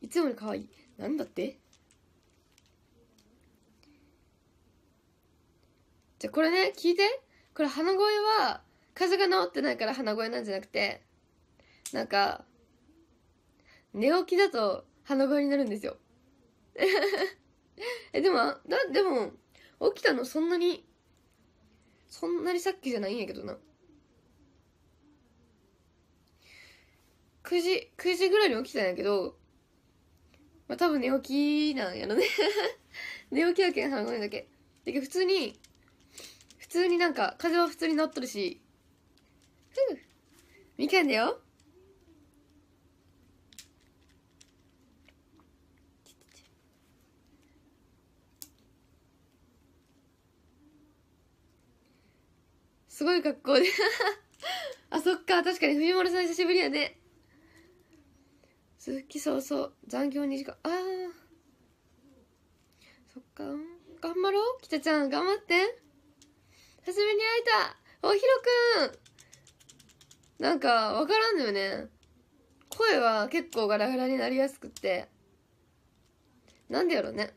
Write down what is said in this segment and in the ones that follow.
いつもより可愛い。なんだってじゃ、これね、聞いて。これ鼻声は、風邪が治ってないから鼻声なんじゃなくて、なんか、寝起きだと鼻声になるんですよ。え、でも、だ、でも、起きたのそんなに、そんなにさっきじゃないんやけどな。9時、9時ぐらいに起きたんやけど、まあ、多分寝起きなんやろね 寝起きやけん、半分だけ。だけど普通に、普通になんか、風邪は普通になっとるし、ふぅ、みかんだよ。すごい格好で あ、そっか、確かに藤丸さん久しぶりやね。鈴木そうそう残業2時間ああそっか頑張ろう北ちゃん頑張って久しぶりに会えたおひろくんなんか分からんのよね声は結構ガラガラになりやすくってなんでやろうね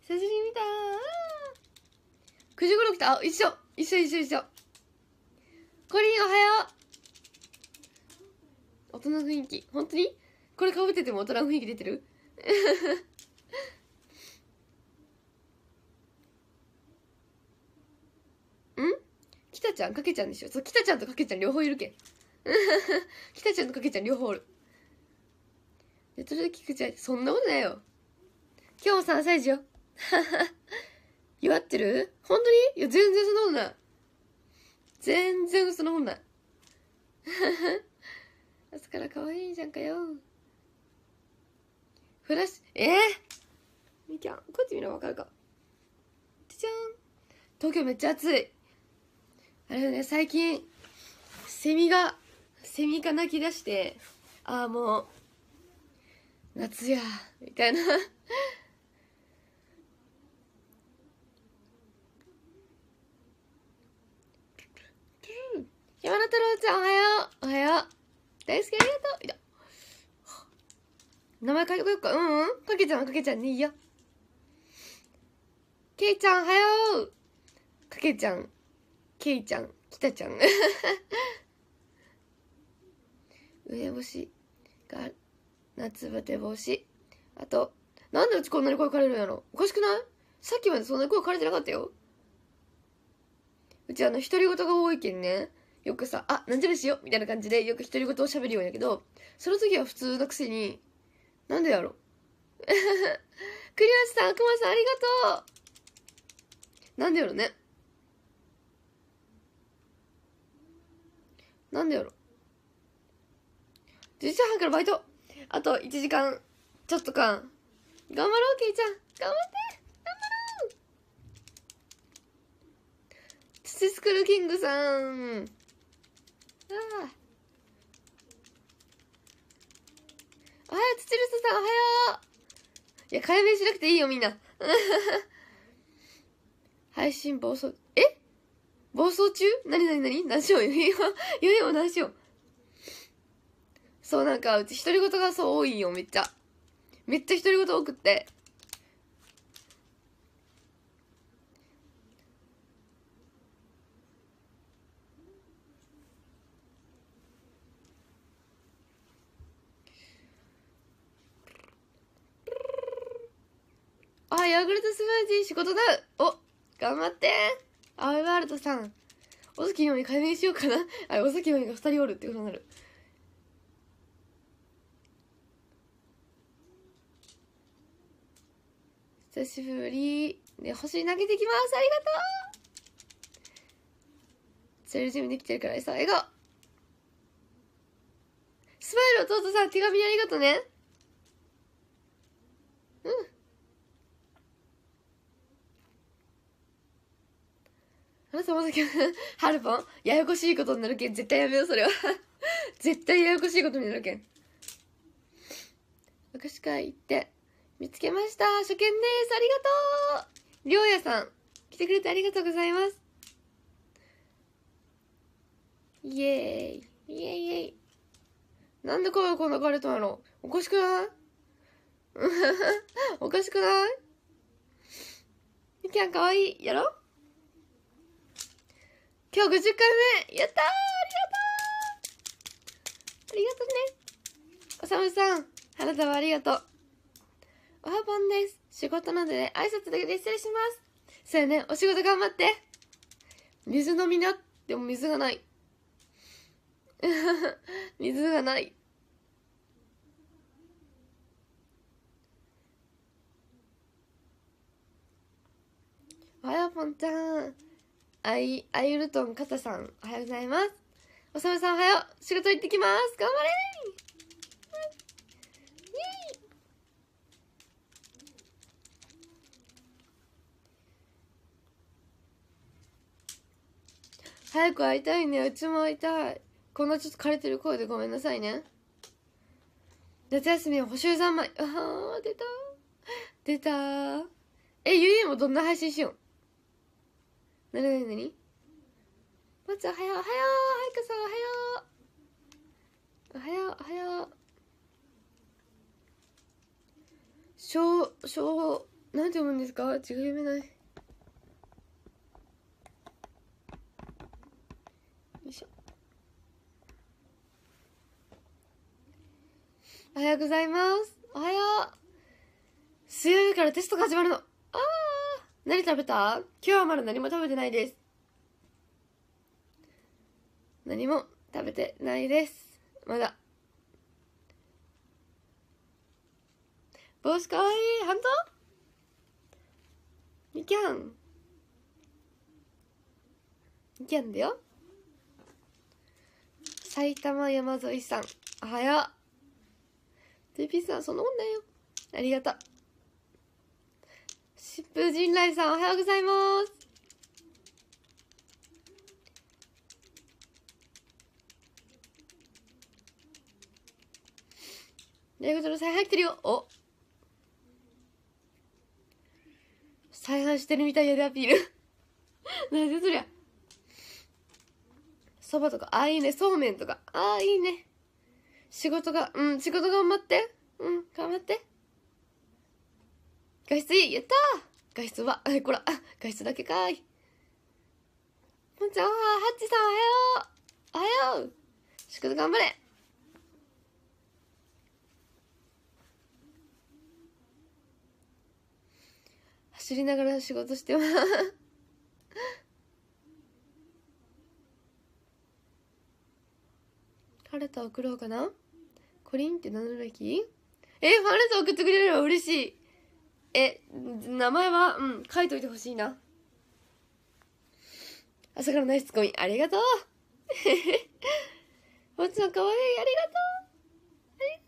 久しぶりに見たー9時頃来たあ一緒一緒一緒一緒コリンおはよう大人の雰囲気本当にこれかぶってても大人雰囲気出てる んきたちゃんかけちゃんでしょそうきたちゃんとかけちゃん両方いるけんきた ちゃんとかけちゃん両方おるでそれで菊ちゃんそんなことないよ今日も3歳児よ祝 ってる本当にいや全然そんなことない全然そんなことない朝から可愛いじゃんかよフラッシュ、えー、みきゃん、こっち見ればわかるか。じゃん。東京めっちゃ暑い。あれよね、最近、セミが、セミが鳴き出して、ああ、もう、夏や、みたいな 山田太郎ちゃんおはようおはよう大好きありがとう名前書こうか。うんうん。かけちゃん、かけちゃんでいいよ。けいちゃん、はようかけちゃん、けいちゃん、きたちゃん。上干しが、夏バテ防止。あと、なんでうちこんなに声枯れるんやろおかしくないさっきまでそんなに声枯れてなかったよ。うちあの、独り言が多いけんね。よくさ、あ、なんじゃらしよみたいな感じで、よく独り言を喋るようやけど、その時は普通のくせに、なんでやろう栗橋 さん、くまさん、ありがとうなんでやろねなんでやろ10時半からバイトあと1時間ちょっとか頑張ろう、けいちゃん頑張って頑張ろう土スクルキングさんああおはよう、つちるさん、おはよう。いや、解明しなくていいよ、みんな。配信暴走、え暴走中なになになに何しようゆえよ、ゆえよ、何しよう。そう、なんか、うち独り言がそう多いよ、めっちゃ。めっちゃ独り言多くって。あ、ヤーグルトスムージー仕事だお、頑張ってアイワールドさん。お月由み改名しようかな。あ、お月由みが二人おるってことになる。久しぶり。ね、星投げてきます。ありがとうチェル準備できてるからさ、笑顔スマイル弟さん、手紙ありがとね。うん。なさまさきはるぽんややこしいことになるけん、絶対やめよう、それは 絶対ややこしいことになるけん。昔から行って、見つけました初見ですありがとうりょうやさん、来てくれてありがとうございますイエーイイエーイイエーイなんで声こんな枯れたんやろおかしくない おかしくないみきゃんかわいいやろ今日50回目やったありがとうありがとうね。おさむさん、花束ありがとう。おはぽんです。仕事なので、ね、挨拶だけで失礼します。そうやね、お仕事頑張って。水飲みな。でも水がない。水がない。おはぽんちゃん。アイ、アイルトンカタさん、おはようございます。おさむさんおはよう。仕事行ってきます。頑張れ早く会いたいね。うちも会いたい。こんなちょっと枯れてる声でごめんなさいね。夏休み補修三昧。ああ、出た。出た。え、ゆいもどんな配信しようなになになにまつおはようおはようはいかさんおはようおはようおはようしょうしょうなんて読むんですか違い読めないよいしょおはようございますおはよう水曜日からテストが始まるのああ何食べた今日はまだ何も食べてないです。何も食べてないです。まだ。帽子かわいい本当みきゃん。みきゃんだよ。埼玉山添さん。おはよう。てぴさん、その女よ。ありがとう。疾風陣来さん、おはようございます。大んの再販ってるよ。お再配してるみたいやでアピール。な ぜそりゃ。そばとか、ああ、いいね。そうめんとか、ああ、いいね。仕事が、うん、仕事頑張って。うん、頑張って。画質いいやったー画質は、え、こら、画質だけかい。もんちゃん、はッチさんおはようおはよう事頑張れ走りながら仕事してますァルた送ろうかなコリンって名乗るべきえファルタ送ってくれれば嬉しいえ、名前は、うん、書いといてほしいな。朝からナイスツッコミ、ありがとう もちろんかわいい、ありがとうありがと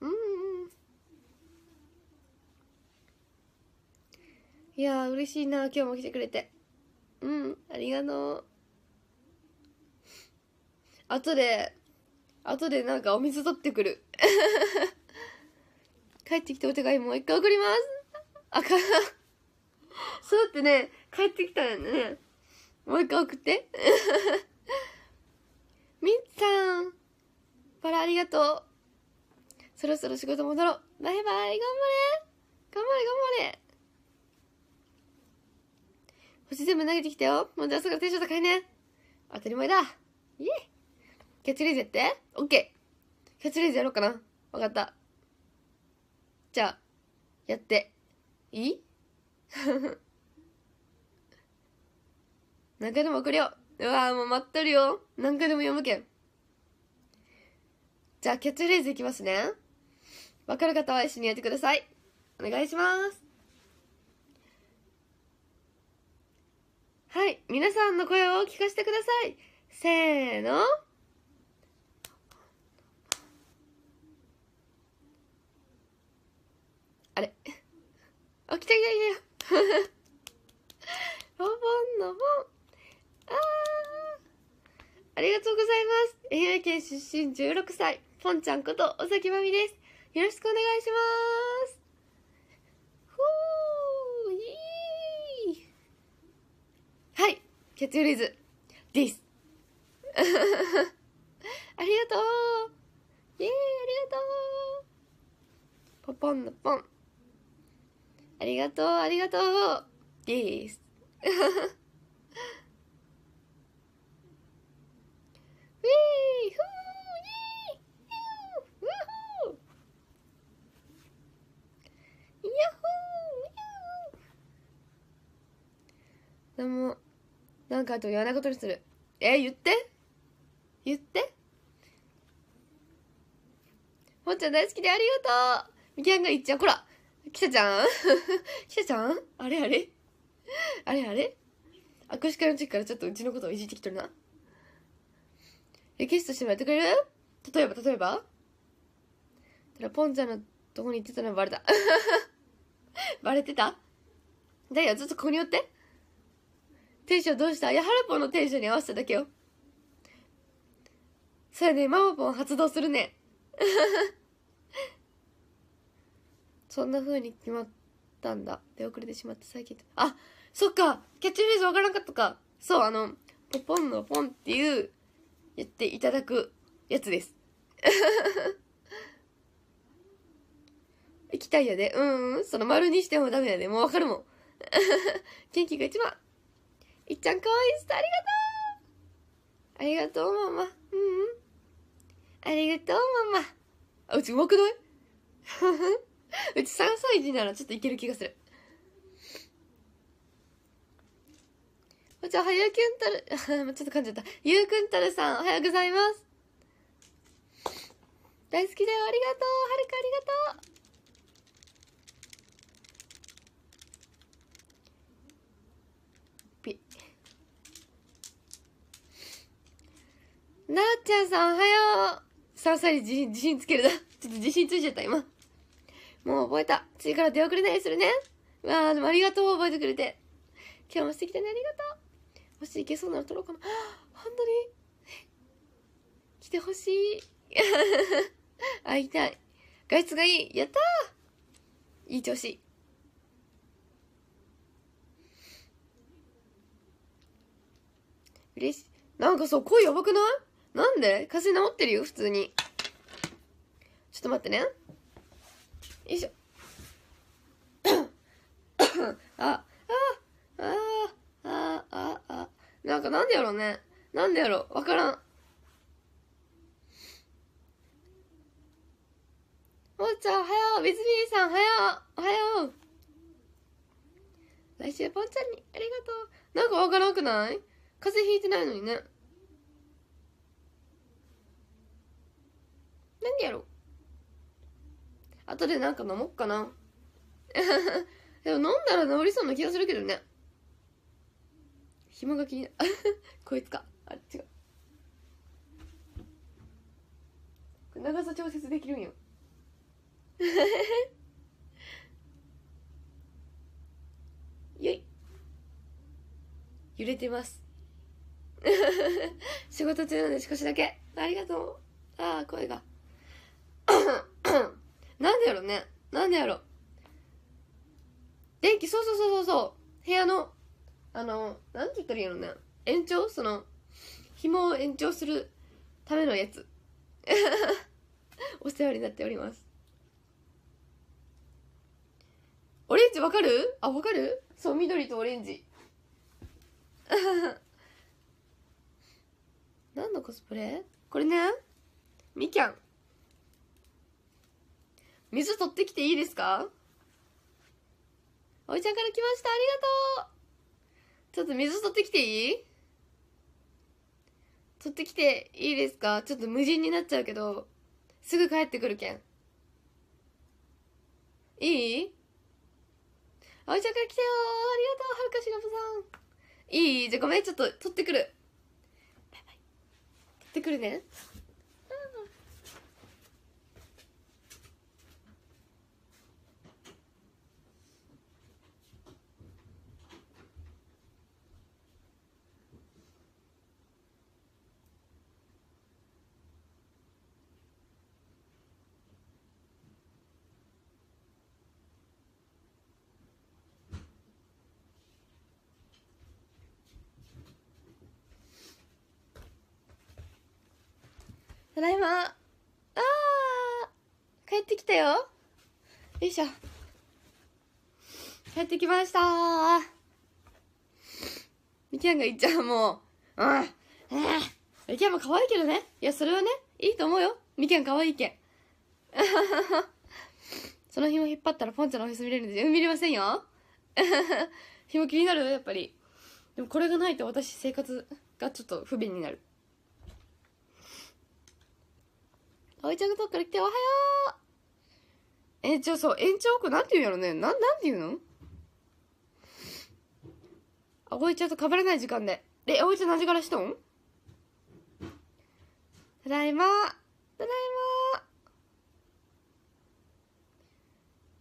ううんうん。いやー嬉しいな今日も来てくれてうんありがとう後で、後でなんかお水取ってくる。帰ってきたお手紙もう一回送ります。あかんそうやってね、帰ってきたらね、もう一回送って。みっさん、パラありがとう。そろそろ仕事戻ろう。バイバイ、頑張れ頑張れ頑張れ星全部投げてきたよ。もうじゃあすぐテンション高いね。当たり前だ。イエイキャッチレーズやって。オッケー。キャッチレーズやろうかな。わかった。じゃあ、やって。いい 何回でも送るよ。うわーもう待っとるよ。何回でも読むけん。じゃあ、キャッチレーズいきますね。わかる方は一緒にやってください。お願いします。はい、皆さんの声を聞かせてください。せーの。あれ 起きた来た来たロボンのン。あありがとうございます愛媛県出身16歳ポンちゃんこと尾崎まみですよろしくお願いしますーはいキャッチフレーズです ありがとうイェーイありがとうポポンのポンありがとう、ありがとうです。ウィ ーフでもなんかあと言わないことにするえー、言って言ってほんちゃん大好きでありがとうみきゃんが言っちゃうこらキたちゃんキ たちゃんあれあれあれあれ握手会の時からちょっとうちのことをいじってきとるな。リクエストしてもらってくれる例えば、例えばただ、ポンちゃんのとこに行ってたのバレた。バレてたダイヤ、ずっとここに寄って。テンションどうしたいや、ハラポンのテンションに合わせただけよ。そうやね、ママポン発動するね。そんな風に決まったんだ。出遅れてしまって最近。あ、そっかキャッチフレーズわからなかったか。そう、あの、ポポンのポンっていう、言っていただくやつです。行きたいやで。うん、うん、その丸にしてもダメやで。もうわかるもん。元気が一番。いっちゃんかわいいスありがとうありがとう、ママ。うん、うん。ありがとう、ママ。あ、うちうまくない うち3歳児ならちょっといける気がする。おんにちは、やきゅんたる、ちょっと噛んじゃった。ゆうくんたるさん、おはようございます。大好きだよ、ありがとう。はるかありがとう。なっちゃんさん、おはよう。3歳児、自信つけるな。ちょっと自信ついちゃった、今。もう覚えた。次から出遅れないようにするね。わあ、でもありがとう、覚えてくれて。今日もしてきてね、ありがとう。もし行けそうなら撮ろうかな。本当に来てほしい。会いたい。外出がいい。やったーいい調子。嬉しい。なんかそう、声やばくないなんで風邪治ってるよ、普通に。ちょっと待ってね。よいしょああああああなんかなんでやろうねなんでやろうわからんおうちゃんおはようビズビーさんおはようおはよう来週ぽんちゃんにありがとうなんかわからんくない風邪ひいてないのにねなんでやろう後でなんか飲もっかな。でも飲んだら治りそうな気がするけどね。紐が気になる。こいつか。あ、違う。長さ調節できるんよ。よい。揺れてます。仕事中なんで少しだけ。ありがとう。ああ、声が。なんでやろねなんでやろ電気そうそうそうそうそう部屋のあのなんて言ったらいいやろね延長その紐を延長するためのやつ お世話になっておりますオレンジわかるあわかるそう緑とオレンジ 何のコスプレこれねみきゃん水取ってきていいですかおいちゃんから来ました。ありがとう。ちょっと水取ってきていい取ってきていいですかちょっと無人になっちゃうけど、すぐ帰ってくるけん。いいおいちゃんから来たよありがとう、はるかしのぶさん。いいじゃあごめん、ちょっと取ってくる。バイバイ。取ってくるね。ただいまあー帰ってきたよよいしょ帰ってきましたみきゃんがいっちゃうもううんみきゃんも可愛いけどねいやそれはねいいと思うよみきゃん可愛いけ その紐引っ張ったらポンちゃんのおへそ見れるんですよ見れませんよ 紐気になるやっぱりでもこれがないと私生活がちょっと不便になる葵ちゃんが遠くから来ておはようえ、じゃあそう、延長区なんて言うんやろねなん、なんて言うの葵ちゃんとかぶらない時間で。え、葵ちゃん何時からしとんただいまただい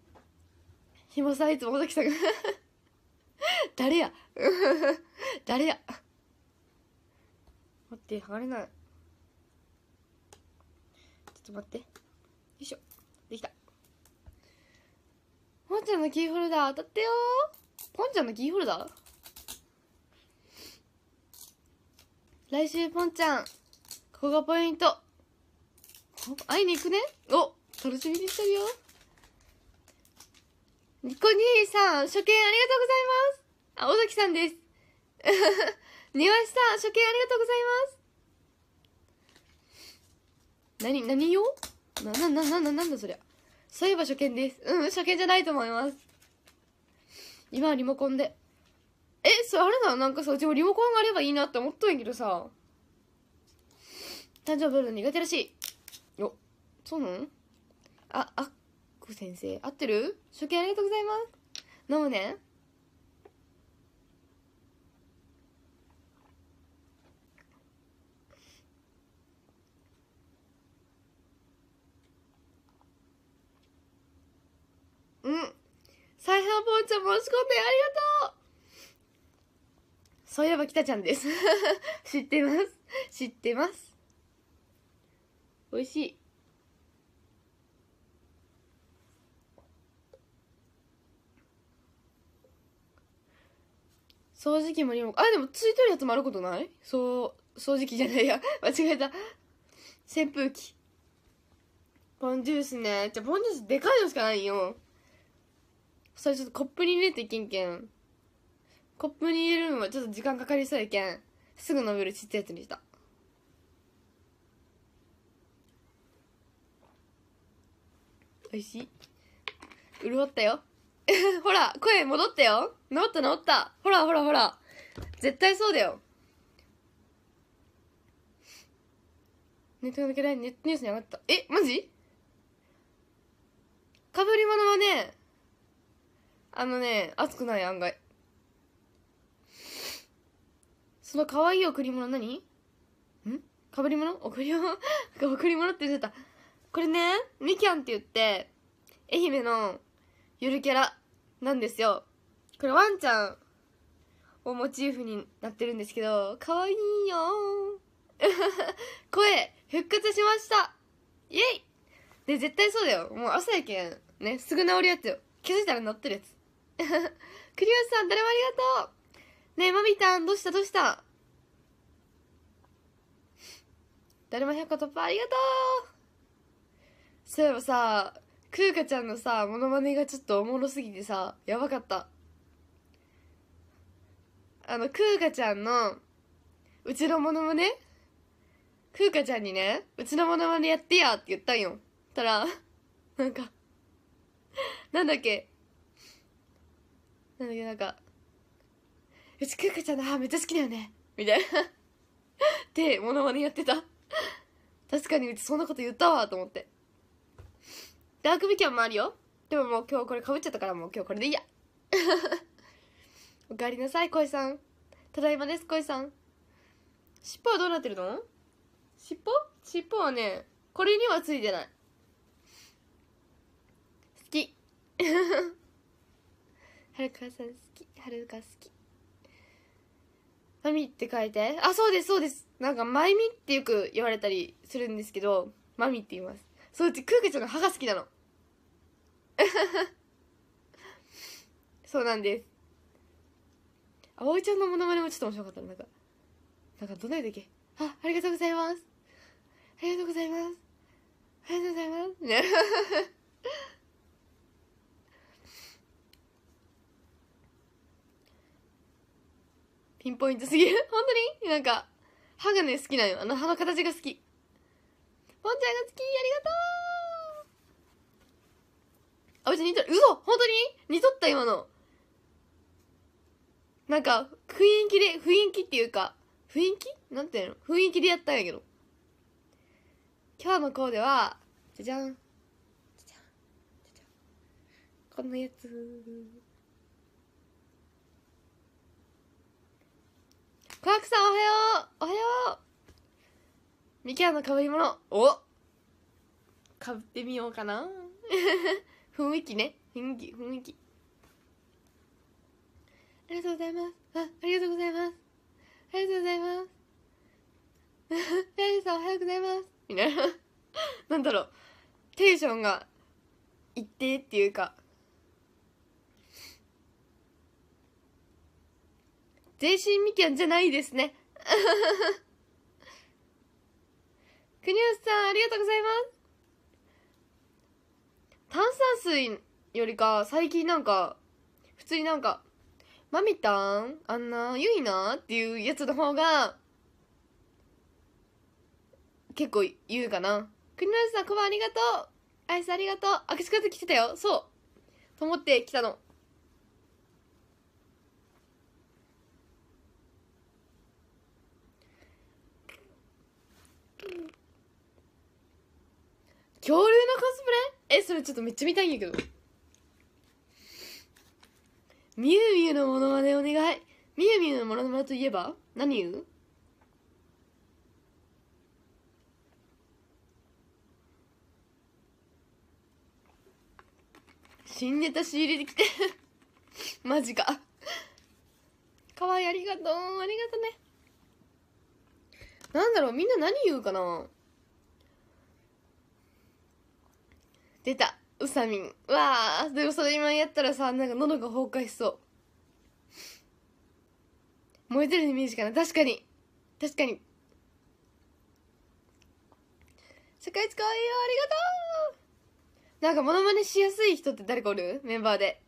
まひもさんいつも尾崎さんが 誰や 誰や 待って剥がれないと待ってよいしょできたポンちゃんのキーホルダー当たってよポンちゃんのキーホルダー来週ポンちゃんここがポイント会いに行くねお楽しみにしてるよニコーさん初見ありがとうございますあ尾崎さんです 庭師さん初見ありがとうございます何何用な、な、な、な、なんだそりゃ。そういえば初見です。うん、初見じゃないと思います。今はリモコンで。え、それあれだなんかさ、うちもリモコンがあればいいなって思っとんやけどさ。誕生日の苦手らしい。よ、そうなんあ、あっこ先生、合ってる初見ありがとうございます。飲むね。うん。再販ポンチョ申し込んでありがとうそういえば北ちゃんです。知ってます。知ってます。美味しい。掃除機もリモコン。あ、でもついてるやつもあることないそう、掃除機じゃないや。間違えた。扇風機。ポンジュースね。じゃ、ポンジュースでかいのしかないよ。それちょっとコップに入れていけんけんコップに入れるのはちょっと時間かかりそうやけんすぐ伸びるちっちゃいやつにしたおいしい潤ったよ ほら声戻ったよ治った治ったほらほらほら絶対そうだよネットが抜けないネットニュースに上がったえマジかぶり物はねあのね、熱くない案外。その可愛い贈り物何んかぶり物贈り物 贈り物って言ってた。これね、みきゃんって言って、愛媛のゆるキャラなんですよ。これワンちゃんをモチーフになってるんですけど、かわいいよ 声、復活しましたイェイで、絶対そうだよ。もう朝やけん、ね、すぐ治るやつよ。気づいたらなってるやつ。クリオスさん、誰もありがとうねえ、マミタン、どうしたどうした誰も100個突破ありがとうそういえばさ、クーカちゃんのさ、モノマネがちょっとおもろすぎてさ、やばかった。あの、クーカちゃんの、うちのモノマネクーカちゃんにね、うちのモノマネやってやって言ったんよ。たら、なんか、なんだっけ、なんだけどなんか「うちクーカちゃんの歯めっちゃ好きだよね」みたいなでモノマネやってた確かにうちそんなこと言ったわと思ってダークビキャンもあるよでももう今日これかぶっちゃったからもう今日これでいいや おかえりなさい恋さんただいまです恋さん尻尾はどうなってるの尻尾尻尾はねこれにはついてない好きはるかさん好きはるか好きまみって書いてあそうですそうですなんかまゆみってよく言われたりするんですけどまみって言いますそううちくうちゃんの歯が好きなの そうなんです葵ちゃんのモノマネもちょっと面白かったなんかなんかどないだっけあありがとうございますありがとうございますありがとうございますねピンポイントすぎる。本当になんか、歯がね、好きなの。あの歯の形が好き。ポンちゃんが好きありがとうあ、うち似とる。嘘本当に似とった今の。なんか、雰囲気で、雰囲気っていうか、雰囲気なんていうの雰囲気でやったんやけど。今日のコーデは、じゃじゃん。じゃじゃん。じゃじゃん。こんなやつ。コアクさんおはようおはようミキアの被り物おかぶってみようかな 雰囲気ね雰囲気雰囲気ありがとうございますあありがとうございますありがとうございますレイ さんおはようございますみたいな なんだろうテンションが一定っていうか全身みきゃんじゃないですね。国 吉さん、ありがとうございます。炭酸水よりか、最近なんか、普通になんか、マミタンあんな、ゆいなっていうやつの方が、結構言うかな。国吉さん、こばありがとう。アイスありがとう。握手会で来てたよ。そう。と思って来たの。恐竜のコスプレえそれちょっとめっちゃ見たいんやけどみゆみゆのモノマネお願いみゆみゆのモノマネといえば何言う新ネタ仕入れてきて マジかかわいいありがとうありがとねなんだろうみんな何言うかな出たうさみんわあでもそれ今やったらさなんか喉が崩壊しそう燃えてるイメージかな確かに確かに世界一かわいいよありがとうなんかモノマネしやすい人って誰かおるメンバーで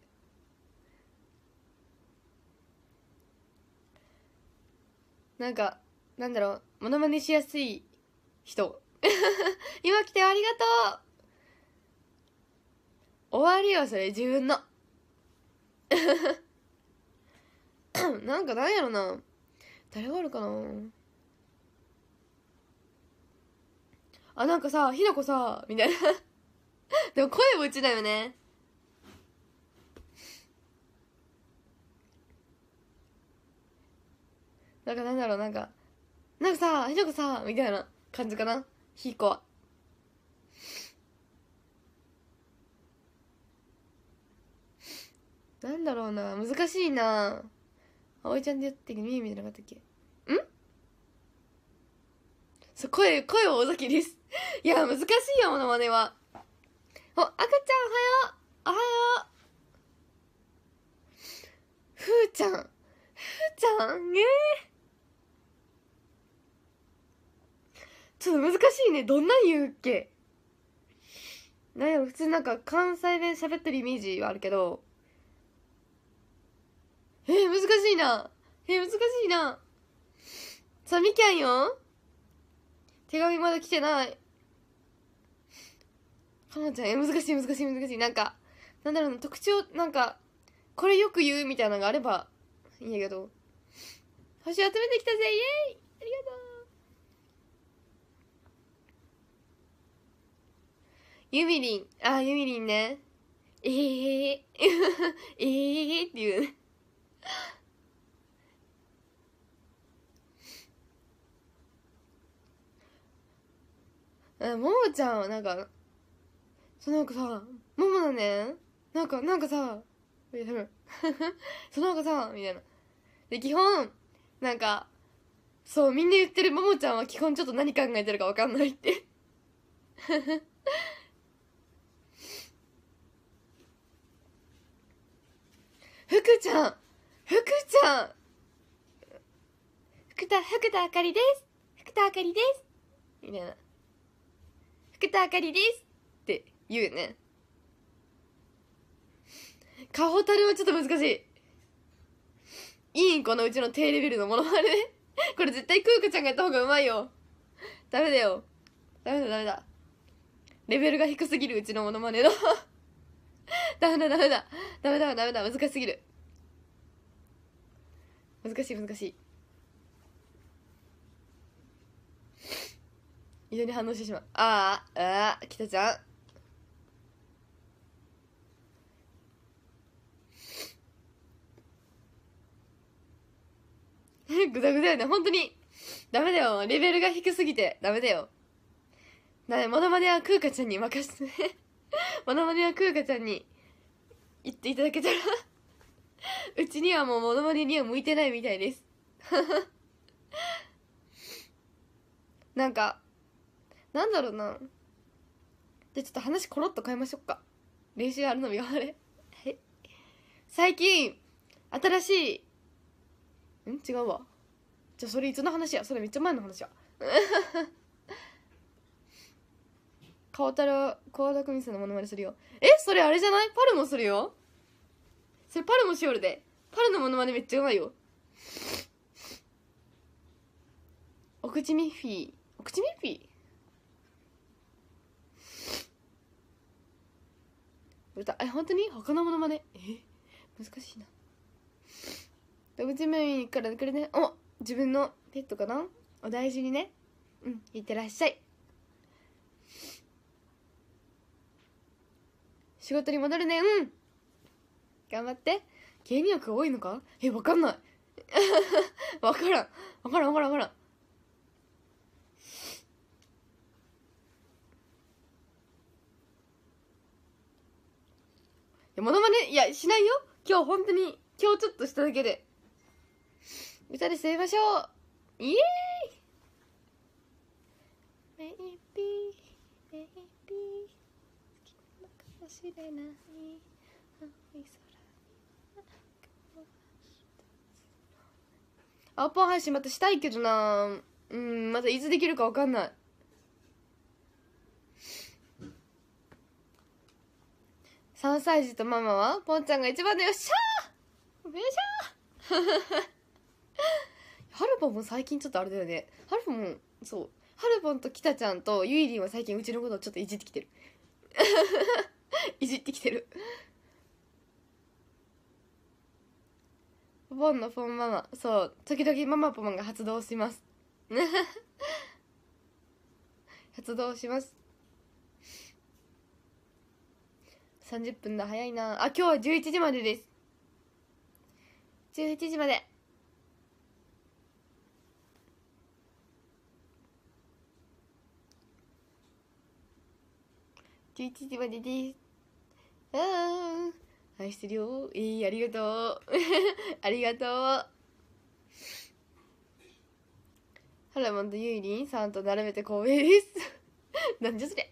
なんかなんだろうモノマネしやすい人 今来てありがとう終わりよ、それ、自分の。なんかなんやろな。誰があるかなあ、なんかさ、ひなこさ、みたいなでも声もうちだよね。なんかなんだろう、なんか、なんかさ、ひなこさ、みたいな感じかな。ひいこは。なんだろうな難しいな葵ちゃんでやってるみゆみじゃなかったっけんそう声声は尾崎です いや難しいよモのマネはお赤ちゃんおはようおはようふーちゃんふーちゃんねちょっと難しいねどんな言うっけなんやろ普通なんか関西弁喋ってるイメージはあるけどえ難しいな。え難しいな。さあ、みきゃんよ。手紙まだ来てない。かなちゃん、え難しい難しい難しい。なんか、なんだろうな、特徴、なんか、これよく言うみたいなのがあれば、いいんやけど。星集めてきたぜイエーイありがとうユミリン。あ、ユミリンね。ええー、え えーっていうね。え、ももちゃん、なんか、そのなんかさ、ももだねなんか、なんかさ、い そのなんかさ、みたいな。で、基本、なんか、そう、みんな言ってるももちゃんは基本ちょっと何考えてるかわかんないって。福ちゃん福ちゃん福田、福田あかりです。福田あかりです。みたいな。福田あかりです。って言うね。ホたるはちょっと難しい。いいこのうちの低レベルのものまね。これ絶対クークちゃんがやった方がうまいよ。ダメだよ。ダメだダメだ。レベルが低すぎるうちのものまねのダメだダメだ。ダメだダメだ。難しすぎる。難しい難しい非常に反応してしまうあーああきたちゃん グダグダよね本当にダメだよレベルが低すぎてダメだよなモノマネは空カちゃんに任せて モノマネは空カちゃんに言っていただけたら うちにはもうモノマネには向いてないみたいです なんかなんだろうなじゃちょっと話コロッと変えましょうか練習あるのみあれ最近新しいん違うわじゃあそれいつの話やそれめっちゃ前の話や川太郎川田久美さんのモノマネするよえそれあれじゃないパルもするよそれパルもしおるでパルのモノマネめっちゃうまいよお口ミッフィーお口ミッフィー俺たえ本当に他のモノマネえ難しいな動物病院からくれねお自分のペットかなお大事にねうんいってらっしゃい仕事に戻るねうん頑張って芸人枠多いのかえわかんない わからんわからんわからんわからんいや、モノマネ、いや、しないよ今日本当に、今日ちょっとしただけで。歌で吸いましょうイエーイメイビー、メイビー、好きなのかもしれない。青い空アッパー配信またしたいけどなうんまたいつできるか分かんない3歳児とママはポンちゃんが一番でよっしゃーよっしゃーハルポンも最近ちょっとあれだよねハルポンもそうハルポンとキタちゃんとユイリンは最近うちのことをちょっといじってきてる いじってきてるボンのォンママそう時々ママポンが発動します 発動します30分だ早いなあ今日は11時までです11時まで11時までですうん愛してるよいいありがとう ありがとうハラモンとユイリンさんと並べて光栄です なんじゃそりゃ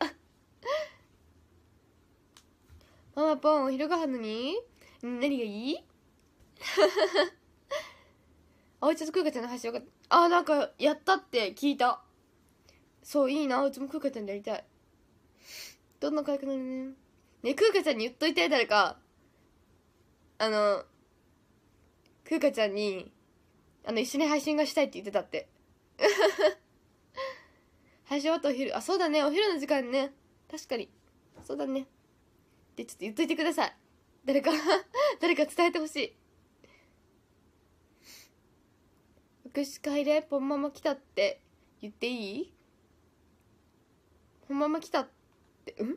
ママポンお昼ご飯に何がいいあう ちとクーカちゃんの話よあっあなんかやったって聞いたそういいなうちもクーカちゃんでやりたいどんな回かなるねねクーカちゃんに言っといて誰かあの、う花ちゃんに、あの、一緒に配信がしたいって言ってたって。配信終わったお昼、あ、そうだね、お昼の時間ね。確かに。そうだね。で、ちょっと言っといてください。誰か 誰か伝えてほしい。握手会でポンママ来たって言っていいポンママ来たって、うん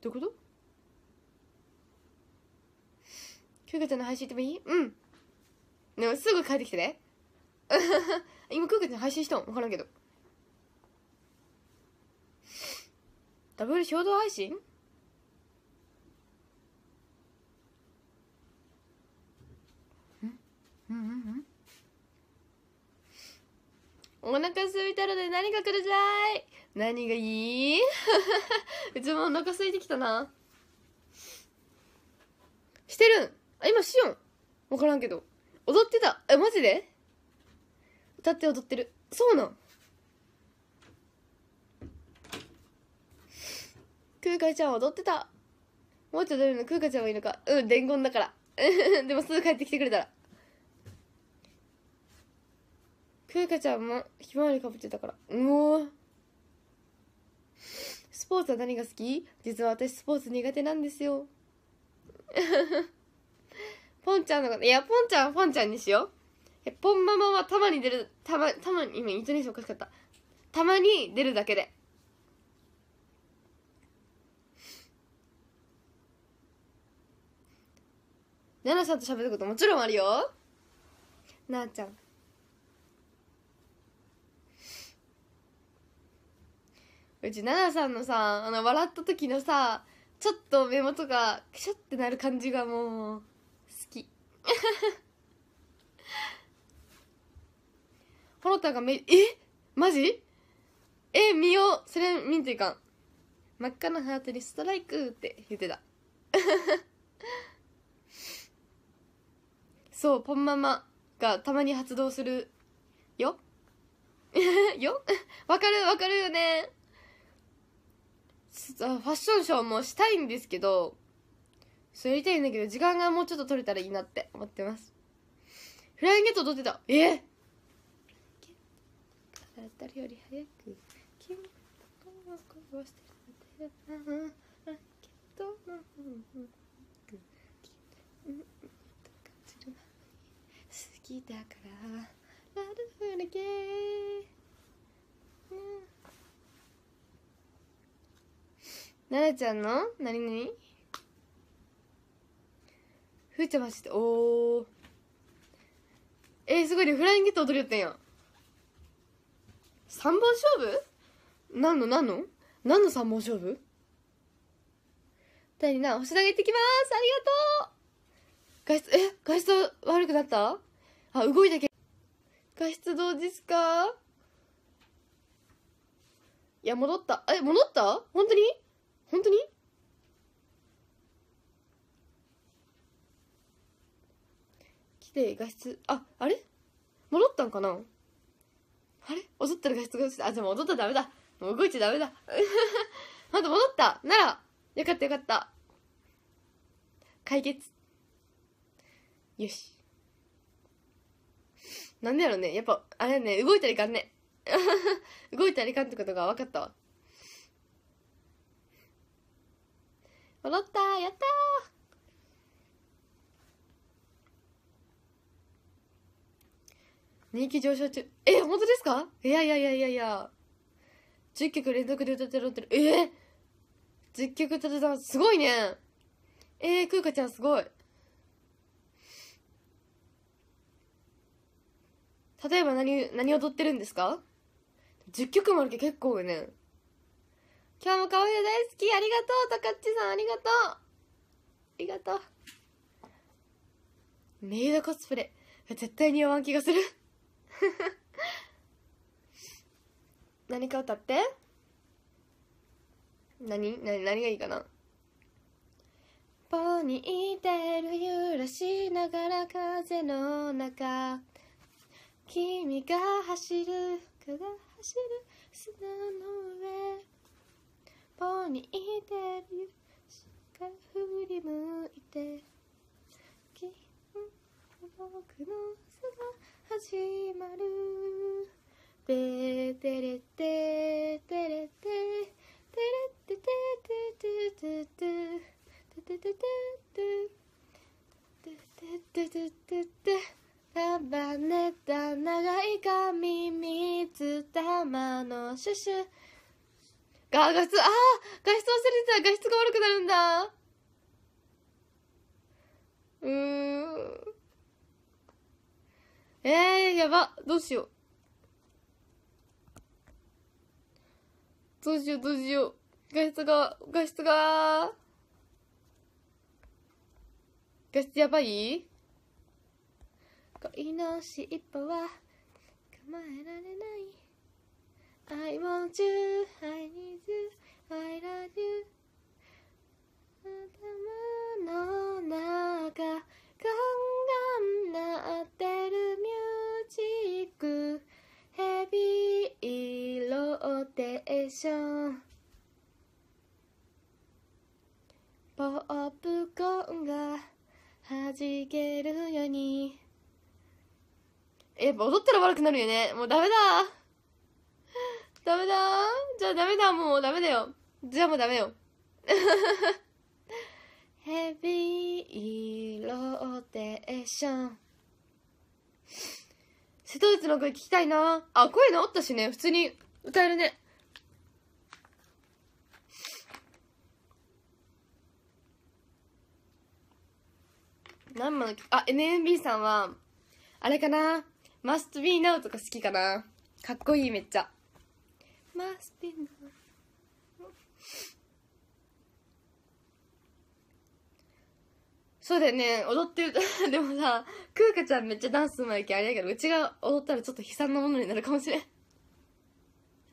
どういうこと今日ちゃんの配信行ってもいいうん。でもすぐ帰ってきてね。今、空月の配信したんわからんけど。ダブル衝動配信うんうんうんお腹すいたので何がくるじゃい何がいい うちもお腹すいてきたなしてるんあ、今、シオン。わからんけど。踊ってた。え、マジで歌って踊ってる。そうなん。空海ちゃん踊ってた。もうちょっと出るの空海ちゃんはいいのか。うん、伝言だから。でもすぐ帰ってきてくれたら。空海ちゃんもひまわりかぶってたから。うおスポーツは何が好き実は私スポーツ苦手なんですよ。ポンちゃんのこと、いや、ポンちゃんはポンちゃんにしよう。ポンママはたまに出る、たま、たまに、今、イントネーションおかしかった。たまに出るだけで。奈々さんと喋ることもちろんあるよ。なあちゃん。うち奈々さんのさあの笑った時のさちょっと目元がクシャってなる感じがもう ポロタがめ、えマジえ、見よう。それ見んといかん。真っ赤なハートにストライクって言ってた。そう、ポンママがたまに発動するよ。よわかるわかるよね。ファッションショーもしたいんですけど、そう、やりたいんだけど、時間がもうちょっと取れたらいいなって思ってます。フラインゲット取ってた。えっより早く君の心をしてるので好きだからラルフレケ奈々ちゃんの何々ふーてまして、おー。えー、すごいね。フライングゲット踊りよってんやん。3本勝負何の何の何の3本勝負だいな、星投げてきますありがとう画質え画質悪くなったあ、動いたけ。画質どうですかいや、戻った。え、戻った本当に本当に来て画質、あ、あれ戻ったんかなあれ踊ったら画質が落ちた。あ、でも踊ったらダメだ。もう動いちゃダメだ。また戻ったなら、よかったよかった。解決。よし。なんでやろうね。やっぱ、あれね、動いたらいかんね。動いたらいかんってことが分かったわ。戻ったやったー人気上昇中。え、本当ですかいやいやいやいやいや。10曲連続で歌ってるってる。えー、!10 曲歌ってたすごいね。えー、空かちゃんすごい。例えば何、何踊ってるんですか ?10 曲もあるけど結構ね。今日も顔色大好きありがとうたかっちさんありがとうありがとうメイドコスプレ絶対に弱ん気がする何か歌って何何何がいいかなポニーテール揺らしながら風の中君が走る僕が走る砂の上ポニーテール揺らしながら振り向いて君僕の姿始まるテテレテテレテテレテテテテテテテテテテテテテテテテテ」束ねた長い髪三つ玉のシュシュガ質、ああ画質忘れてた画質が悪くなるんだうーんえー、やば。どうしよう。どうしよう、どうしよう。画質が、画質が、画質やばい恋のしっぽは構えられない I want you, I need you, I love you 頭の中ガンガン鳴ってるミュージックヘビーローテーションポップコーンが弾けるようにやっぱ踊ったら悪くなるよねもうダメだダメだじゃあダメだもうダメだよじゃあもうダメよ ヘビーローテーション。瀬戸内の声聞きたいなあ、声治ったしね。普通に歌えるね。何ものあ、NMB さんは、あれかな ?Must Be Now とか好きかなかっこいい、めっちゃ。Must Be Now. そうだよね、踊ってる、でもさ、クーカちゃんめっちゃダンスうまいけあれやけど、うちが踊ったらちょっと悲惨なものになるかもしれん。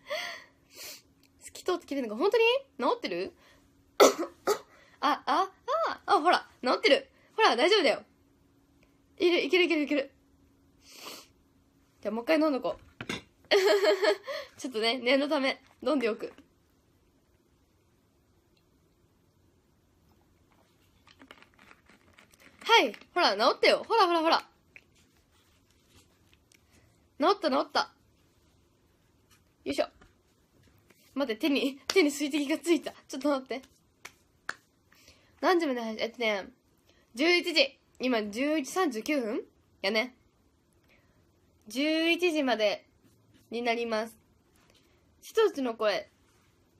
透き通ってきれいのか、本当に治ってる あ、あ、あ、あ、ほら、治ってる。ほら、大丈夫だよ。いる、いけるいけるいける。じゃあもう一回飲んどこう。ちょっとね、念のため、飲んでおく。はいほら、治ったよほらほらほら治った治ったよいしょ待って、手に、手に水滴がついた。ちょっと待って。何時まで配信えっとね、11時。今、11時39分やね。11時までになります。一つの声。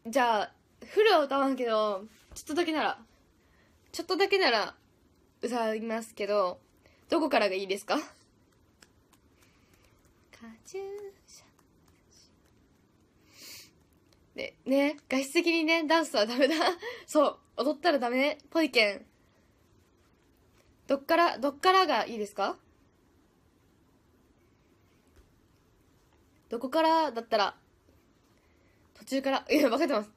じゃあ、フルは歌わんけど、ちょっとだけなら、ちょっとだけなら、うさいますけど、どこからがいいですかで、ね、画質的にね、ダンスはダメだ。そう、踊ったらダメ。ぽいけんどっから、どっからがいいですかどこからだったら、途中から、いや、分かってます。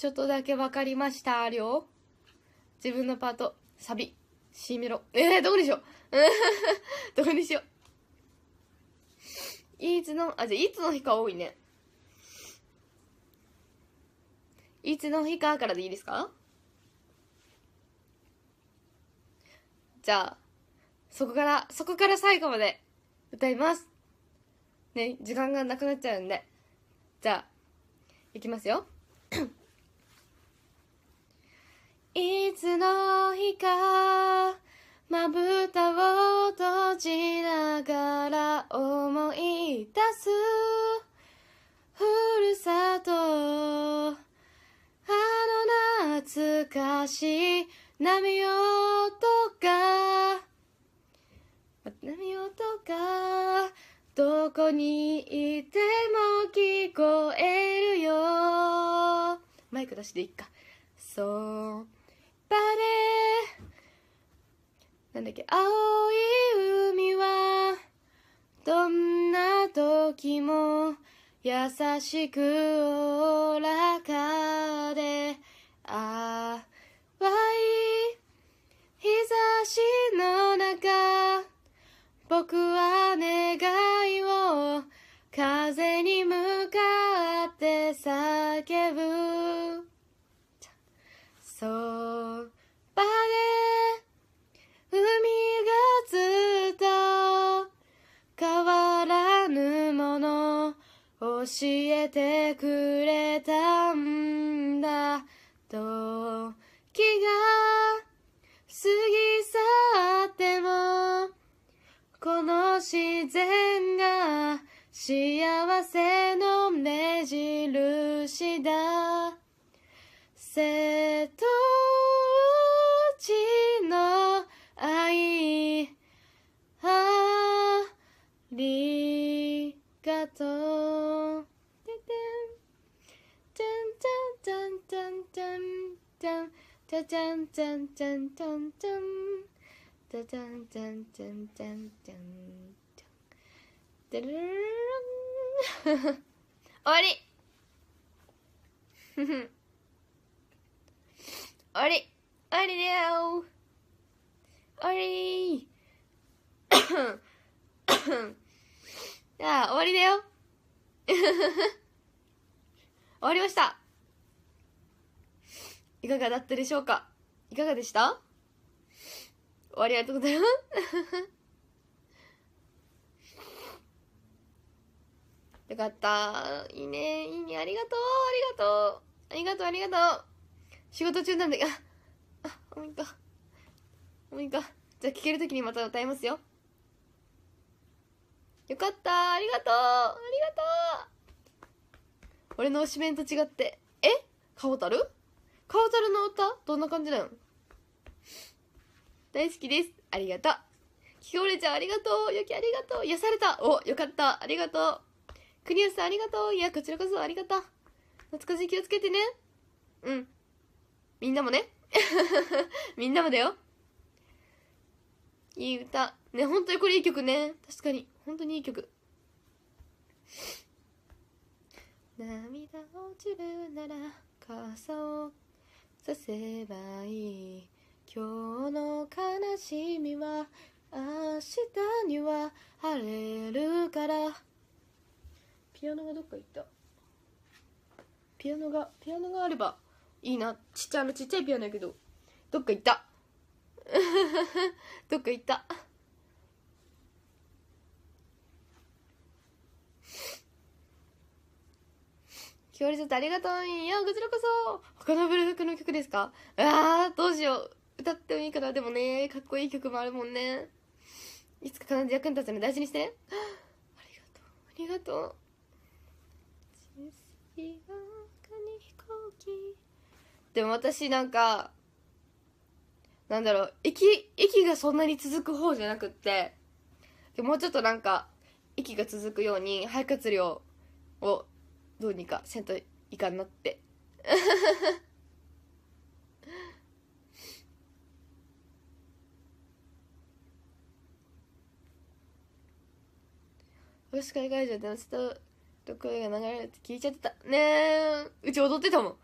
ちょっとだけ分かりました自分のパート、サビ、シーメロ。えー、どこにしよう どこにしよう。いつの、あ、じゃいつの日か多いね。いつの日かからでいいですかじゃあ、そこから、そこから最後まで歌います。ね、時間がなくなっちゃうんで。じゃあ、いきますよ。いつの日かまぶたを閉じながら思い出すふるさとあの懐かしい波音が波音がどこにいても聞こえるよマイク出しでいっかそうなんだっけ青い海はどんな時も優しくおおらかで淡い日差しの中僕は願いを風に向かって叫ぶそう教えてくれたんだ時が過ぎ去ってもこの自然が幸せの目印だ瀬戸じゃゃんちゃんちゃんちゃんじゃんじゃんじゃんじゃんじゃんじゃんじゃんじゃるん終わり終わり終わりだよ終わりじゃあ終わりだよ 終わりましたいかがだったでしょうかいかがでしたありがとうございます。よかった。いいね。いいね。ありがとう。ありがとう。ありがとう。ありがとう。仕事中なんだけど、あ、いいか。もういいか。じゃあ聴けるときにまた歌いますよ。よかった。ありがとう。ありがとう。俺の推しメンと違って。えカオタル顔猿の歌どんな感じなの大好きです。ありがとう。きこれちゃんありがとう。よきありがとう。癒された。お、よかった。ありがとう。くにゅさんありがとう。いや、こちらこそありがとう。懐かしい気をつけてね。うん。みんなもね。みんなもだよ。いい歌。ね、本当にこれいい曲ね。確かに。本当にいい曲。涙落ちるなら傘をさせばいい今日の悲しみは明日には晴れるからピアノがどっか行ったピアノがピアノがあればいいなちっちゃいのちっちゃいピアノやけどどっか行った どっか行った強烈ありがとうみよこちらこそ他のブルグの曲ですかあー、どうしよう。歌ってもいいかな。でもね、かっこいい曲もあるもんね。いつか必ず役に立つの大事にしてありがとう。ありがとう。でも私なんか、なんだろう、息、息がそんなに続く方じゃなくって、でもうちょっとなんか、息が続くように肺活量をどうにかせんといかんなってお司会会場での人と声が流れるって聞いちゃってた。ねえ、うち踊ってたもん。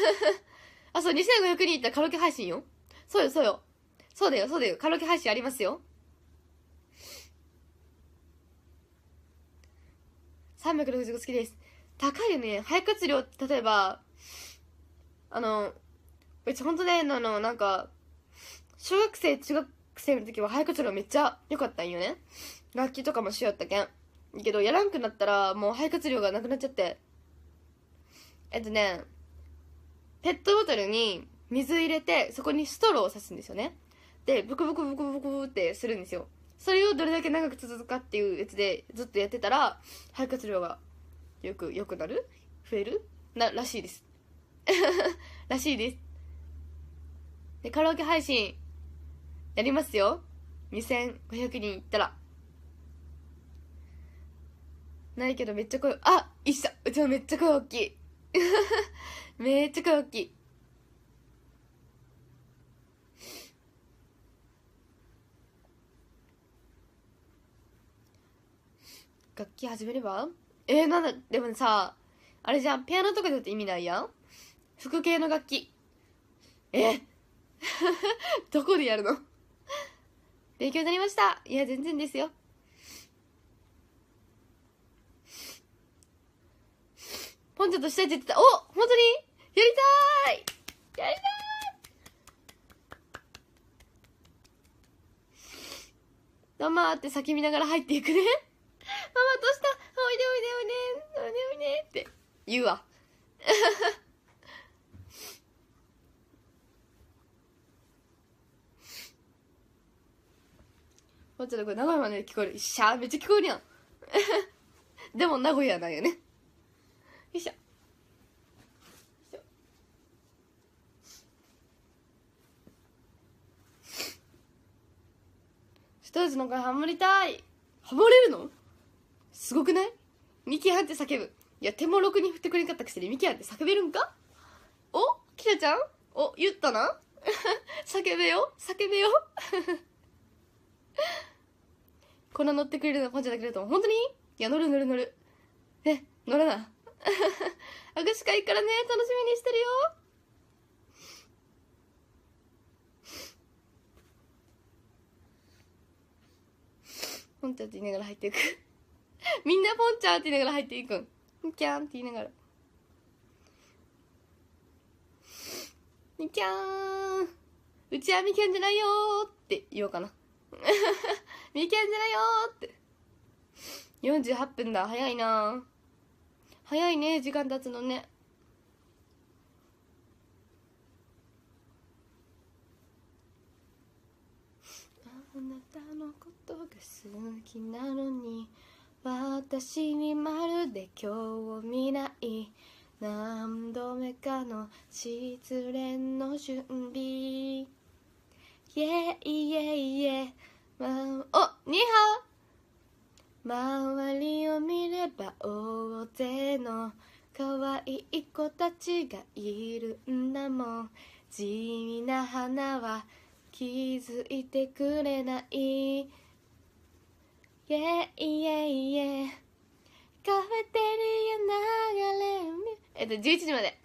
あ、そう、2500人いったらカラオケ配信よ。そうよ、そうよ。そうだよ、そうだよ。カラオケ配信ありますよ。365好きです。高いよね。肺活量って例えば、あの、うち本当ね、あの、なんか、小学生、中学生の時は肺活量めっちゃ良かったんよね。楽器とかもしよったけん。けど、やらんくなったら、もう肺活量がなくなっちゃって。えっとね、ペットボトルに水入れて、そこにストローを刺すんですよね。で、ブクブクブクブクってするんですよ。それをどれだけ長く続くかっていうやつでずっとやってたら、肺活量がよく、良くなる増えるな、らしいです。らしいです。で、カラオケ配信、やりますよ。2500人いったら。ないけどめっちゃ声、あしょうちもめっちゃ声大きい。めっちゃ声大きい。楽器始めればえー、なんだ、でもさ、あれじゃん、ピアノとかだって意味ないやん服系の楽器。え どこでやるの勉強になりました。いや、全然ですよ。ポンちゃんとしたいって言ってた。お本当にやりたいやりたいどうもって叫びながら入っていくねマとしたおいでおいでおいでおいでおいでって言うわもうちょっとこれ名古屋まで聞こえるしゃめっちゃ聞こえるやんでも名古屋なんよねよいしょストーズの声ハモりたいハモれるのすごくないミキハンって叫ぶ。いや、手もろくに振ってくれんかったくせにミキハンって叫べるんかおキラちゃんお、言ったな 叫べよ叫べよ こんな乗ってくれるのポンちゃんだけだと本当にいや、乗る乗る乗る。え、乗らな。握手会からね、楽しみにしてるよ。ポンちゃんって言いながら入っていく みんなポンちゃんって言いながら入っていくんキャンって言いながらキャーンうちはみきゃんじゃないよって言おうかなみきゃんじゃないよって48分だ早いな早いね時間経つのねあなたのことが好きなのに私にまるで興味ない何度目かの失恋の準備イェイイェイイェイまあ、おには周りを見れば大勢の可愛い子たちがいるんだもん地味な花は気づいてくれないいえ、いえ、y e カフェテリア流れみえっと11時まで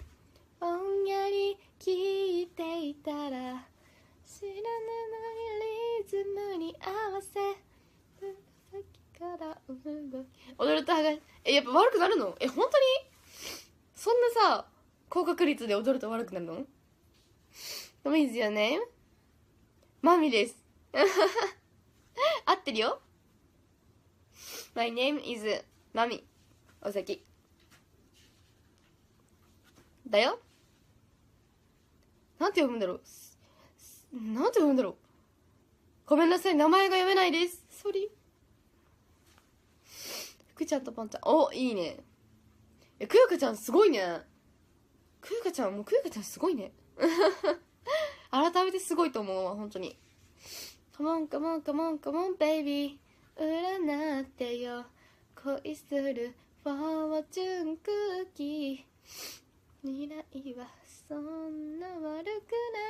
ぼんやり聞いていたら知らぬのリズムに合わせ紫から踊るとはがえやっぱ悪くなるのえ本当にそんなさ高確率で踊ると悪くなるのダメですよねマミです 合ってるよ My name is マミ。おきだよ。なんて読むんだろう。なんて読むんだろう。ごめんなさい、名前が読めないです。ソリ。福ちゃんとパンちゃん。お、いいね。え、クヨカちゃんすごいね。クヨカちゃん、もうクヨカちゃんすごいね。改めてすごいと思うわ、本当に。カモンカモンカモンカモンベイビー。占ってよ恋するフォーチュンクッキー未来はそんな悪く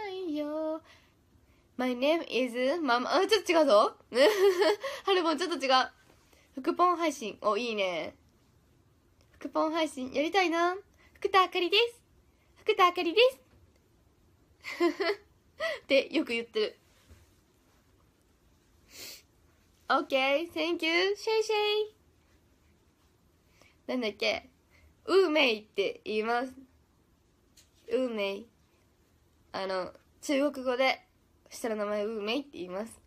ないよ My name is ママあちょっと違うぞハルボンちょっと違う福ポン配信おいいね福ポン配信やりたいな福田あかりです福田あかりです ってよく言ってる OK, thank you, シェイシェイ。なんだっけウーメイって言います。ウーメイ。あの、中国語で、下の名前ウーメイって言います。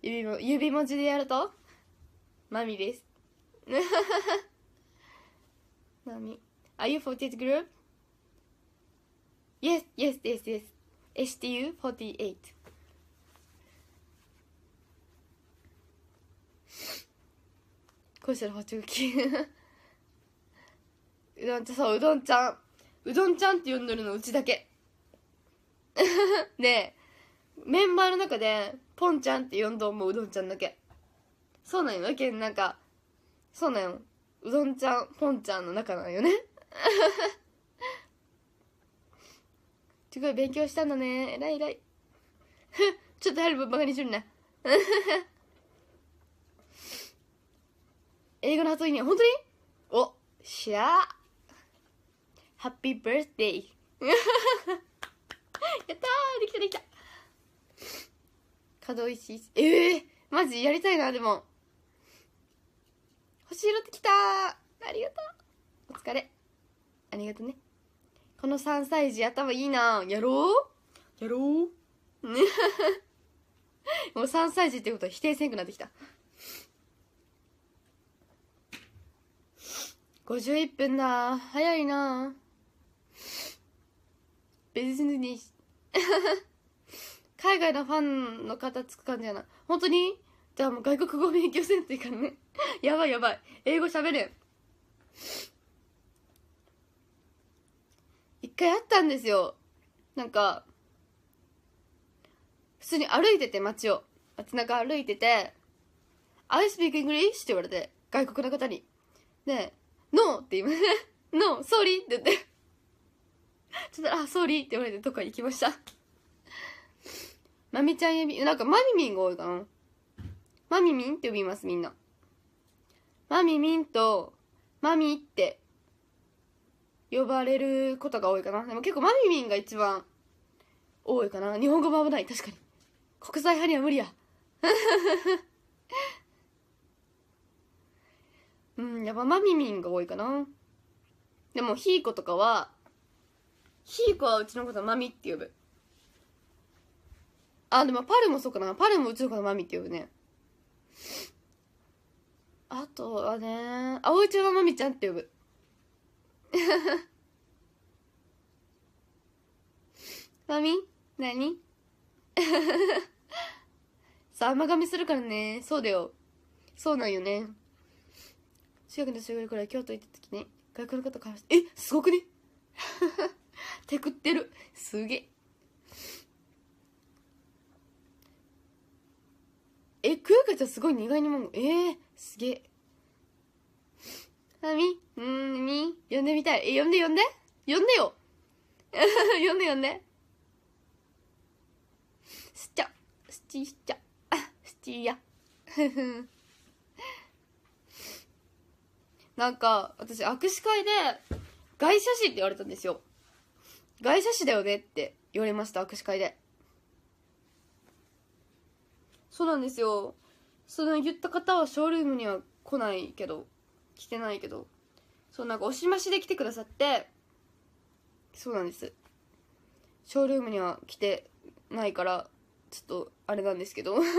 指も、指文字でやると、マミです。マミ。Are you 48 group? Yes, yes, yes, yes. STU48. うしてる補聴器うどんちゃんそううどんちゃんうどんちゃんって呼んでるのうちだけ ねえメンバーの中でポンちゃんって呼んどんもうどんちゃんだけそうなんよけんなんかそうなんようどんちゃんポンちゃんの中なんよね すごい勉強したんだね偉い偉い ちょっとはるばバカにするな英語の発音に本当におしゃあハッピーバースデーやったーできたできた可動石ええー、マジやりたいなでも星拾ってきたありがとうお疲れありがとねこの3歳児頭いいなやろうやろう もう3歳児ってことは否定せんくなってきた51分だ早いな別に 海外のファンの方つく感じやな本当にじゃあもう外国語勉強せんといかんね やばいやばい英語しゃべれん一回あったんですよなんか普通に歩いてて街を街中歩いてて「I speak English」って言われて外国の方にでノーって言いましたノーソーリーって言ってちょっと、あ、ソーリーって言われてどっか行きましたまみちゃん呼び、なんかまみみんが多いかな。まみみんって呼びます、みんな。まみみんと、まみって呼ばれることが多いかな。でも結構まみみんが一番多いかな。日本語も危ない、確かに。国際派には無理や。うんやっぱまみみんが多いかなでもひーコとかはひーコはうちのことまみって呼ぶあでもパルもそうかなパルもうちのことまみって呼ぶねあとはね葵ちゃんはまみちゃんって呼ぶまみ 何さあ 甘噛みするからねそうだよそうなんよね中学の修学旅行で京都行った時ね外国の方からしてえすごくね テクってるすげええ、クーカちゃんすごい苦いにもん。ええー、すげえ。あ、み、んみ、呼んでみたい。え、呼んで呼んで呼んでよ 呼んで呼んで。すっちゃ、すちしちゃ、あ、すちや。ふふ。なんか、私握手会で、外車師って言われたんですよ。外車師だよねって言われました、握手会で。そうなんですよ。その言った方はショールームには来ないけど、来てないけど、そうなんか押し増しで来てくださって、そうなんです。ショールームには来てないから、ちょっとあれなんですけど シ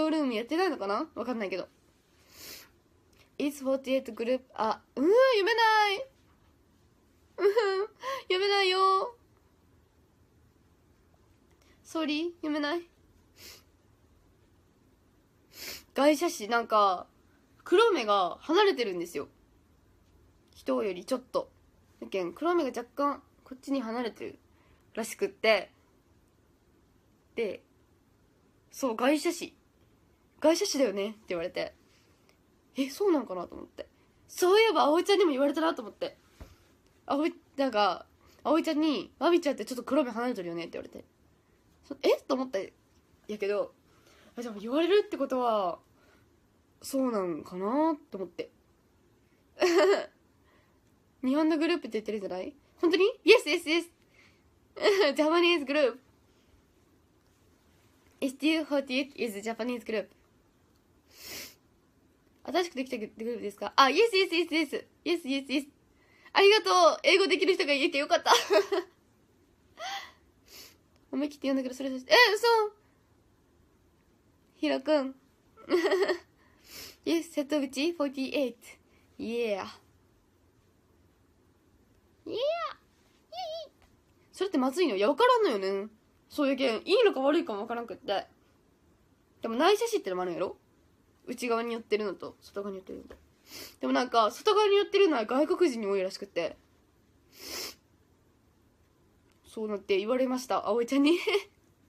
ョールームやってないのかなわかんないけど。is 48グループ、あ、うん、読めない。うん、読めないよ。sorry, 読めない。外車市、なんか、黒目が離れてるんですよ。人よりちょっと。だけん、黒目が若干、こっちに離れてるらしくって。で、そう、外車市。外車誌だよねって言われて。えそうなんかなと思ってそういえば葵ちゃんにも言われたなと思って葵なんか葵ちゃんに「まみちゃんってちょっと黒目離れてるよね」って言われてえと思ったやけどあでも、言われるってことはそうなんかなと思って 日本のグループって言ってるんじゃない本当にイエスイエスイエスジャパニーズグループ STU48 is Japanese group 新しくできたグループですかあ、イエスイエスイエスイエス。イエスイエスイエス。ありがとう。英語できる人がいてよかった。思い切って読んだけど、それそして、え、嘘ひろくん。yes, 瀬戸口48。Yeah. Yeah. それってまずいのいや、わからんのよね。そういう件、いいのか悪いかもわからんくって。でも内写真ってのもあるんやろ内側に寄ってるのと外側に寄ってるのとでもなんか外側に寄ってるのは外国人に多いらしくてそうなって言われました葵ちゃんに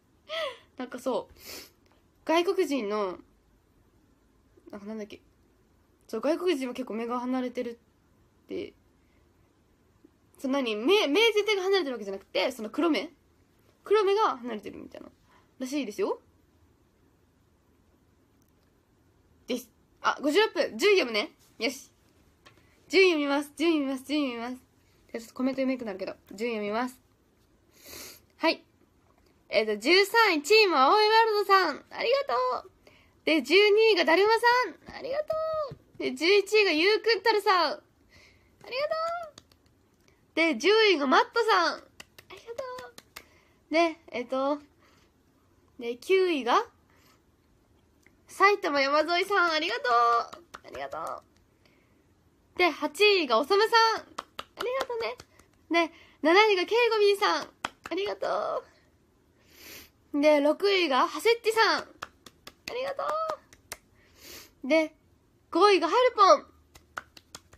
なんかそう外国人のなんかなんだっけそう外国人は結構目が離れてるってそんなに目目全体が離れてるわけじゃなくてその黒目黒目が離れてるみたいならしいですよあ、56分 !10 読むねよし !10 読みます !10 読みます !10 読みますちょっとコメント読めなくなるけど、10読みます。はい。えっ、ー、と、13位、チーム青いワールドさんありがとうで、12位がだるまさんありがとうで、11位がゆうくんたるさんありがとうで、10位がマットさんありがとうで、えっ、ー、と、で、9位が埼玉山添さん、ありがとうありがとうで、8位がおさむさんありがとうね。で、7位がけいごみんさんありがとうで、6位がはせっちさんありがとうで、5位がはるぽんあ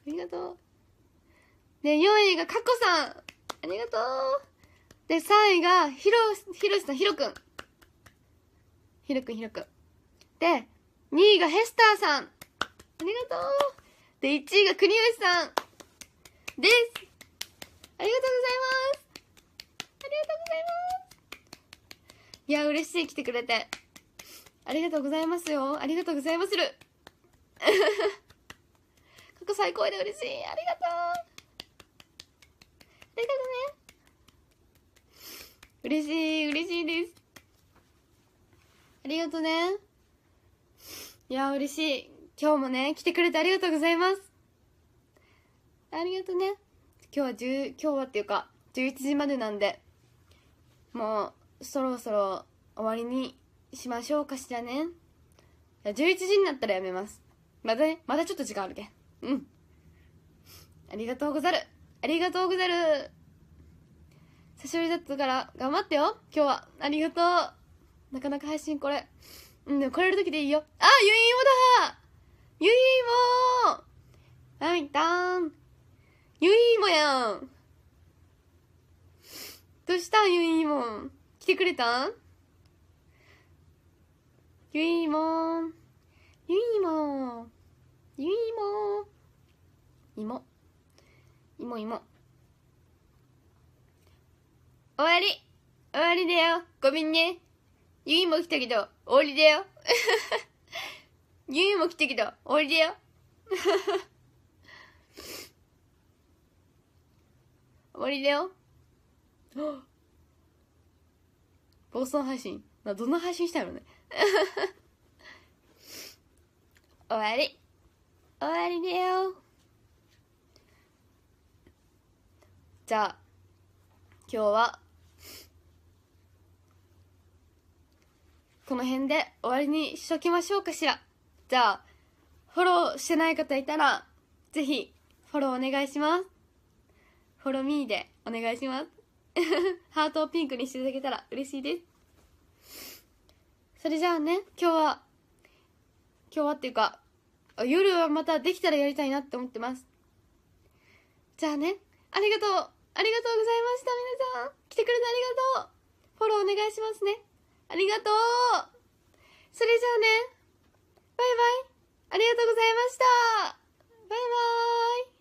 りがとうで、4位がかこさんありがとうで、3位がひろ、ひろしさん、ひろくん。ひろくん、ひろくん。で、2位がヘスターさん。ありがとう。で、1位が国吉さん。です。ありがとうございます。ありがとうございます。いや、嬉しい、来てくれて。ありがとうございますよ。ありがとうございまする。過去最高で嬉しい。ありがとう。ありがとうね。嬉しい、嬉しいです。ありがとうね。いや、嬉しい。今日もね、来てくれてありがとうございます。ありがとね。今日は10、今日はっていうか、11時までなんで、もう、そろそろ終わりにしましょうかしらね。11時になったらやめます。またね、またちょっと時間あるけん。うん。ありがとうござる。ありがとうござる。久しぶりだったから、頑張ってよ。今日は。ありがとう。なかなか配信これ。うん、でも来れる時でいいよ。あ、ゆいもだゆいもはいたん。ゆいもやん。どうしたゆいも来てくれたんゆいもゆいもゆいもん。いも。いもいも。終わり。終わりだよ。ごめんね。ゆいも来たけど。終わりだよ。ニューイも来てきた。終わりだよ。終わりだよ。ボ ス配信。まあ、どんな配信したのね。終わり。終わりだよ。じゃあ、今日はこの辺で終わりにしときましょうかしら。じゃあ、フォローしてない方いたら、ぜひ、フォローお願いします。フォローミーでお願いします。ハートをピンクにしていただけたら嬉しいです。それじゃあね、今日は、今日はっていうか、夜はまたできたらやりたいなって思ってます。じゃあね、ありがとうありがとうございました、皆さん来てくれてありがとうフォローお願いしますねありがとうそれじゃあねバイバイありがとうございましたバイバーイ